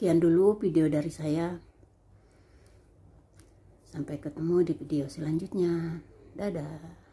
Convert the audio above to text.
Sekian dulu video dari saya. Sampai ketemu di video selanjutnya. Dadah.